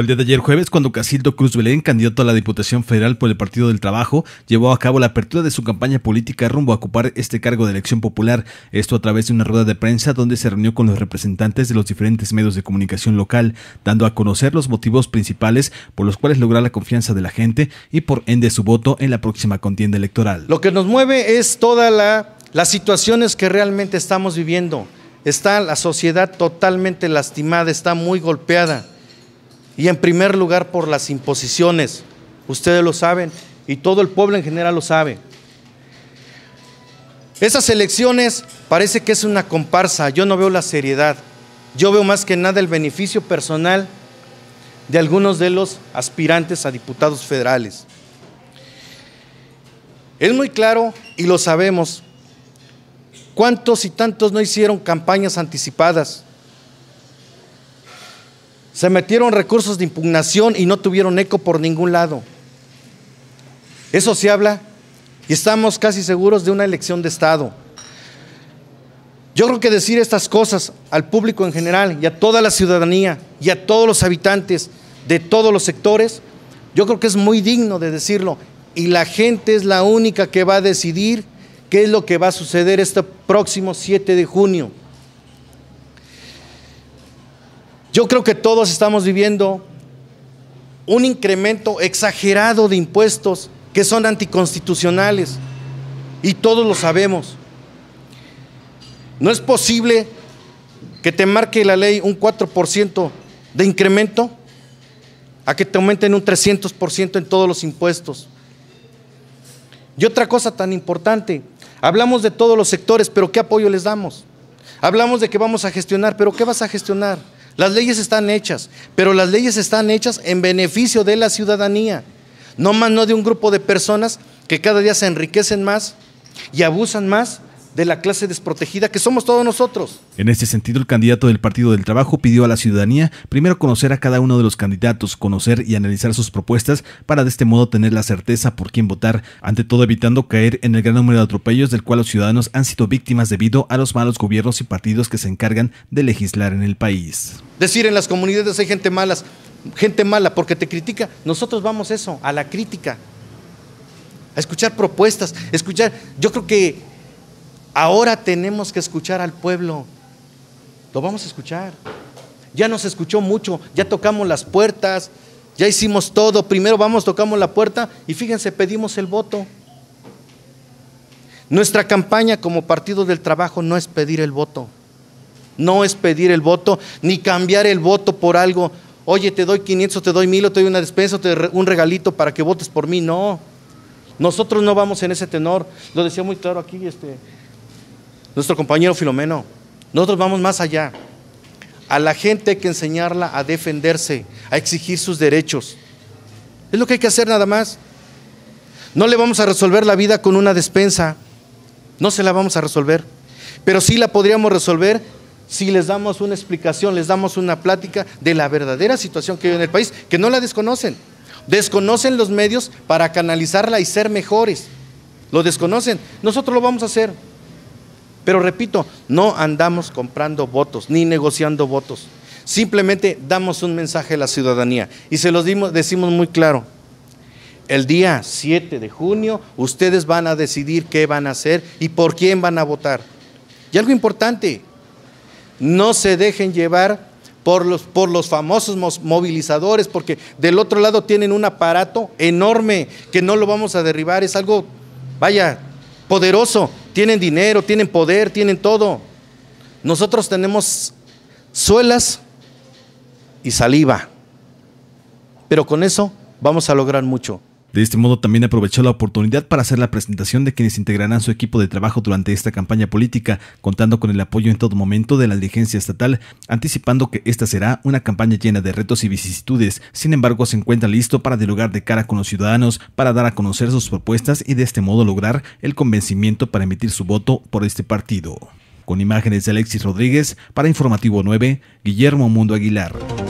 el día de ayer jueves, cuando Casildo Cruz Belén, candidato a la Diputación Federal por el Partido del Trabajo, llevó a cabo la apertura de su campaña política rumbo a ocupar este cargo de elección popular, esto a través de una rueda de prensa donde se reunió con los representantes de los diferentes medios de comunicación local, dando a conocer los motivos principales por los cuales lograr la confianza de la gente y por ende su voto en la próxima contienda electoral. Lo que nos mueve es toda la las situaciones que realmente estamos viviendo. Está la sociedad totalmente lastimada, está muy golpeada. Y en primer lugar por las imposiciones. Ustedes lo saben y todo el pueblo en general lo sabe. Esas elecciones parece que es una comparsa, yo no veo la seriedad, yo veo más que nada el beneficio personal de algunos de los aspirantes a diputados federales. Es muy claro y lo sabemos, cuántos y tantos no hicieron campañas anticipadas, se metieron recursos de impugnación y no tuvieron eco por ningún lado. Eso se habla y estamos casi seguros de una elección de Estado. Yo creo que decir estas cosas al público en general y a toda la ciudadanía y a todos los habitantes de todos los sectores, yo creo que es muy digno de decirlo. Y la gente es la única que va a decidir qué es lo que va a suceder este próximo 7 de junio. Yo creo que todos estamos viviendo un incremento exagerado de impuestos que son anticonstitucionales y todos lo sabemos. No es posible que te marque la ley un 4% de incremento a que te aumenten un 300% en todos los impuestos. Y otra cosa tan importante, hablamos de todos los sectores, pero ¿qué apoyo les damos? Hablamos de que vamos a gestionar, pero ¿qué vas a gestionar? Las leyes están hechas, pero las leyes están hechas en beneficio de la ciudadanía, no más no de un grupo de personas que cada día se enriquecen más y abusan más de la clase desprotegida que somos todos nosotros. En este sentido, el candidato del Partido del Trabajo pidió a la ciudadanía primero conocer a cada uno de los candidatos, conocer y analizar sus propuestas para de este modo tener la certeza por quién votar, ante todo evitando caer en el gran número de atropellos del cual los ciudadanos han sido víctimas debido a los malos gobiernos y partidos que se encargan de legislar en el país. Decir en las comunidades hay gente malas, gente mala porque te critica, nosotros vamos eso, a la crítica, a escuchar propuestas, escuchar, yo creo que Ahora tenemos que escuchar al pueblo. Lo vamos a escuchar. Ya nos escuchó mucho, ya tocamos las puertas, ya hicimos todo. Primero vamos, tocamos la puerta y fíjense, pedimos el voto. Nuestra campaña como Partido del Trabajo no es pedir el voto. No es pedir el voto ni cambiar el voto por algo. Oye, te doy 500, te doy 1000, te doy una despensa, un regalito para que votes por mí. No. Nosotros no vamos en ese tenor. Lo decía muy claro aquí este nuestro compañero Filomeno. Nosotros vamos más allá. A la gente hay que enseñarla a defenderse, a exigir sus derechos. Es lo que hay que hacer nada más. No le vamos a resolver la vida con una despensa. No se la vamos a resolver. Pero sí la podríamos resolver si les damos una explicación, les damos una plática de la verdadera situación que hay en el país, que no la desconocen. Desconocen los medios para canalizarla y ser mejores. Lo desconocen. Nosotros lo vamos a hacer. Pero repito, no andamos comprando votos ni negociando votos. Simplemente damos un mensaje a la ciudadanía y se los decimos muy claro. El día 7 de junio ustedes van a decidir qué van a hacer y por quién van a votar. Y algo importante, no se dejen llevar por los, por los, famosos movilizadores, porque del otro lado tienen un aparato enorme que no lo vamos a derribar, es algo, vaya, poderoso, tienen dinero, tienen poder, tienen todo. Nosotros tenemos suelas y saliva. Pero con eso vamos a lograr mucho. De este modo también aprovechó la oportunidad para hacer la presentación de quienes integrarán su equipo de trabajo durante esta campaña política, contando con el apoyo en todo momento de la dirigencia estatal, anticipando que esta será una campaña llena de retos y vicisitudes. Sin embargo, se encuentra listo para dialogar de cara con los ciudadanos, para dar a conocer sus propuestas y de este modo lograr el convencimiento para emitir su voto por este partido. Con imágenes de Alexis Rodríguez, para Informativo 9, Guillermo Mundo Aguilar.